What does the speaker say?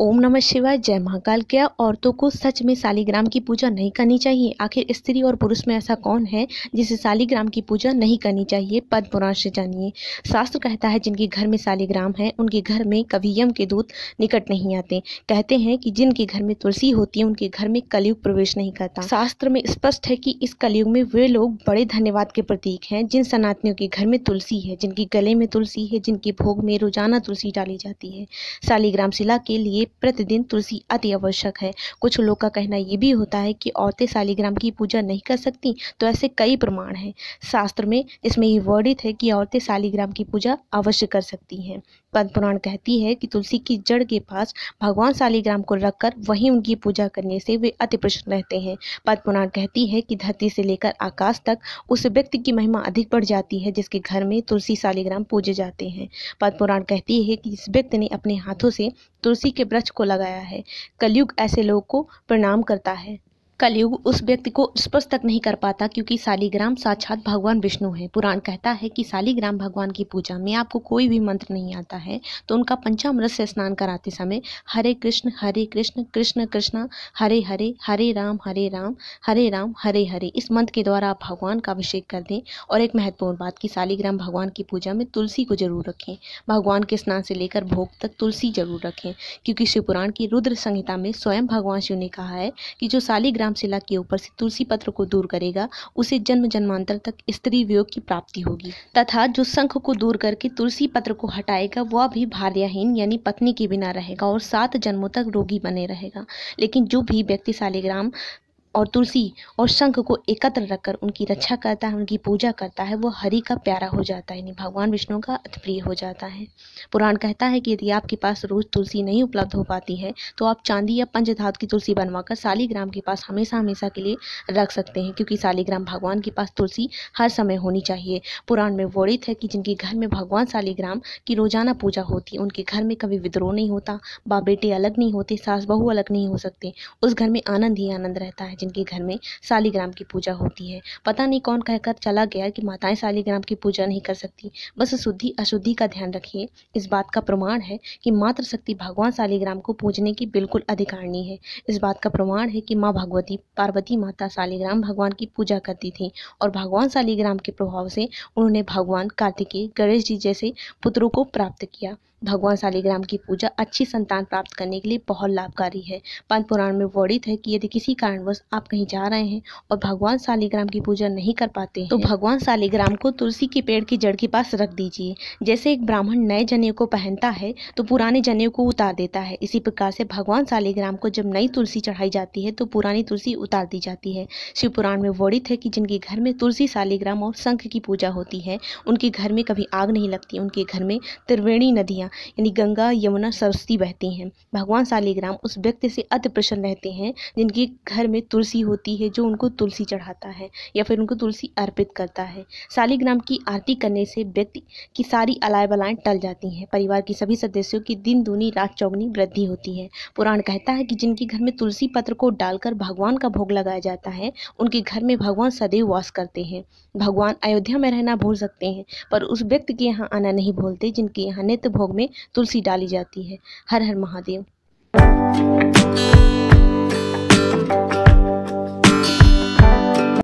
ओम नमः शिवाय जय महाकाल क्या औरतों को सच में सालीग्राम की पूजा नहीं करनी चाहिए आखिर स्त्री और पुरुष में ऐसा कौन है जिसे सालिग्राम की पूजा नहीं करनी चाहिए पद पुराण से जानिए शास्त्र कहता है जिनके घर में सालीग्राम है उनके घर में कभी यम के दूत निकट नहीं आते कहते हैं कि जिनके घर में तुलसी होती है उनके घर में कलयुग प्रवेश नहीं करता शास्त्र में स्पष्ट है कि इस कलयुग में वे लोग बड़े धन्यवाद के प्रतीक हैं जिन सनातनियों के घर में तुलसी है जिनके गले में तुलसी है जिनके भोग में रोजाना तुलसी डाली जाती है सालिग्राम शिला के लिए प्रतिदिन तुलसी अति आवश्यक है कुछ लोग का कहना यह भी होता है कि औरतें शालिग्राम की पूजा नहीं कर सकती तो ऐसे कई प्रमाण हैं शास्त्र में इसमें ये वर्णित है कि औरतें शालिग्राम की पूजा अवश्य कर सकती हैं पद पुराण कहती है कि तुलसी की जड़ के पास भगवान शालिग्राम को रखकर वहीं उनकी पूजा करने से वे अति प्रसन्न रहते हैं पद पुराण कहती है कि धरती से लेकर आकाश तक उस व्यक्ति की महिमा अधिक बढ़ जाती है जिसके घर में तुलसी शालिग्राम पूजे जाते हैं पद पुराण कहती है कि इस व्यक्ति ने अपने हाथों से तुलसी के वृक्ष को लगाया है कलयुग ऐसे लोगों को प्रणाम करता है कलयुग उस व्यक्ति को स्पर्श तक नहीं कर पाता क्योंकि सालीग्राम साक्षात भगवान विष्णु है पुराण कहता है कि सालीग्राम भगवान की पूजा में आपको कोई भी मंत्र नहीं आता है तो उनका पंचामृत से स्नान कराते समय हरे कृष्ण हरे कृष्ण कृष्ण कृष्ण हरे हरे हरे राम हरे राम हरे राम हरे हरे इस मंत्र के द्वारा आप भगवान का अभिषेक कर दें और एक महत्वपूर्ण बात कि सालीग्राम भगवान की पूजा में तुलसी को जरूर रखें भगवान के स्नान से लेकर भोग तक तुलसी जरूर रखें क्योंकि शिवपुराण की रुद्र संहिता में स्वयं भगवान शिव ने कहा है कि जो सालीग्राम ग्राम शिला के ऊपर से तुलसी पत्र को दूर करेगा उसे जन्म जन्मांतर तक स्त्री वियोग की प्राप्ति होगी तथा जो शंख को दूर करके तुलसी पत्र को हटाएगा वह भी भार्यहीन यानी पत्नी के बिना रहेगा और सात जन्मों तक रोगी बने रहेगा लेकिन जो भी व्यक्ति शालिग्राम और तुलसी और शंख को एकत्र रखकर उनकी रक्षा करता है उनकी पूजा करता है वो हरि का प्यारा हो जाता है यानी भगवान विष्णु का अतप्रिय हो जाता है पुराण कहता है कि यदि आपके पास रोज तुलसी नहीं उपलब्ध हो पाती है तो आप चांदी या पंच धातु की तुलसी बनवाकर शालीग्राम के पास हमेशा हमेशा के लिए रख सकते हैं क्योंकि शालीग्राम भगवान के पास तुलसी हर समय होनी चाहिए पुराण में वर्णित है कि जिनके घर में भगवान शालीग्राम की रोजाना पूजा होती है उनके घर में कभी विद्रोह नहीं होता बा बेटे अलग नहीं होते सास बहू अलग नहीं हो सकते उस घर में आनंद ही आनंद रहता है जिनके घर में शालीग्राम की पूजा होती है पता नहीं कौन कहकर चला गया कि माताएं शालीग्राम की पूजा नहीं कर सकती बस शुद्धि अशुद्धि का ध्यान रखिए इस बात का प्रमाण है कि मातृशक्ति भगवान शालीग्राम को पूजने की बिल्कुल अधिकारणी है इस बात का प्रमाण है कि माँ भगवती पार्वती माता शालीग्राम भगवान की पूजा करती थी और भगवान शालीग्राम के प्रभाव से उन्होंने भगवान कार्तिकेय गणेश जी जैसे पुत्रों को प्राप्त किया भगवान शालीग्राम की पूजा अच्छी संतान प्राप्त करने के लिए बहुत लाभकारी है पंच पुराण में वर्णित है कि यदि किसी कारणवश आप कहीं जा रहे हैं और भगवान शालीग्राम की पूजा नहीं कर पाते तो भगवान शालीग्राम को तुलसी के पेड़ की जड़ के पास रख दीजिए जैसे एक ब्राह्मण नए जने को पहनता है तो पुराने जने को उतार देता है इसी प्रकार से भगवान शालीग्राम को जब नई तुलसी चढ़ाई जाती है तो पुरानी तुलसी उतार दी जाती है शिवपुराण में वर्णित है कि जिनके घर में तुलसी शालीग्राम और शंख की पूजा होती है उनके घर में कभी आग नहीं लगती उनके घर में त्रिवेणी नदियाँ यानी गंगा यमुना सरस्वती बहती हैं भगवान शालिग्राम उस व्यक्ति से अति प्रसन्न रहते हैं जिनके घर में तुलसी होती है जो उनको तुलसी चढ़ाता है या फिर उनको तुलसी अर्पित करता है शालिग्राम की आरती करने से व्यक्ति की सारी अलाय बलाएँ टल जाती हैं परिवार के सभी सदस्यों की दिन दूनी रात चौगनी वृद्धि होती है पुराण कहता है कि जिनके घर में तुलसी पत्र को डालकर भगवान का भोग लगाया जाता है उनके घर में भगवान सदैव वास करते हैं भगवान अयोध्या में रहना भूल सकते हैं पर उस व्यक्ति के यहाँ आना नहीं भूलते जिनके यहाँ नित्य भोग में तुलसी डाली जाती है हर हर महादेव